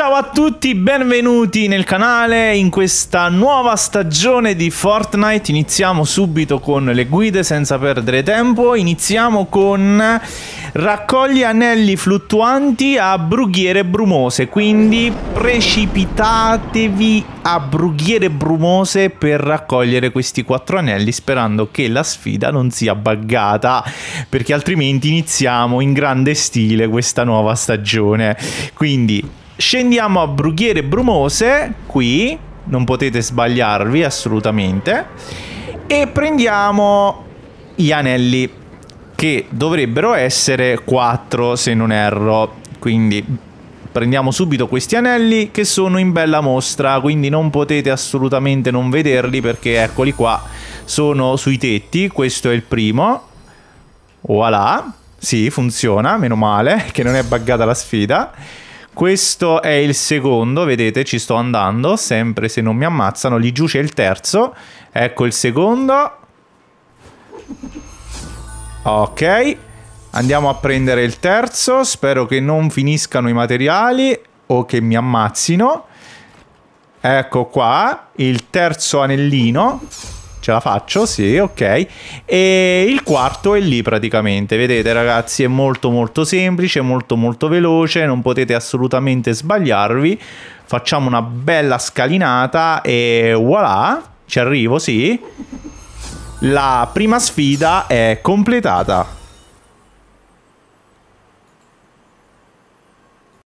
Ciao a tutti, benvenuti nel canale in questa nuova stagione di Fortnite. Iniziamo subito con le guide senza perdere tempo. Iniziamo con raccogli anelli fluttuanti a brughiere brumose, quindi precipitatevi a brughiere brumose per raccogliere questi quattro anelli sperando che la sfida non sia buggata, perché altrimenti iniziamo in grande stile questa nuova stagione. Quindi Scendiamo a Brughiere Brumose, qui, non potete sbagliarvi assolutamente, e prendiamo gli anelli, che dovrebbero essere 4 se non erro, quindi prendiamo subito questi anelli che sono in bella mostra, quindi non potete assolutamente non vederli perché eccoli qua, sono sui tetti, questo è il primo, voilà, sì funziona, meno male che non è buggata la sfida, questo è il secondo, vedete, ci sto andando, sempre se non mi ammazzano. Lì giù c'è il terzo. Ecco il secondo. Ok. Andiamo a prendere il terzo. Spero che non finiscano i materiali o che mi ammazzino. Ecco qua, il terzo anellino ce la faccio, sì, ok. E il quarto è lì praticamente, vedete ragazzi, è molto molto semplice, molto molto veloce, non potete assolutamente sbagliarvi. Facciamo una bella scalinata e voilà, ci arrivo, sì. La prima sfida è completata.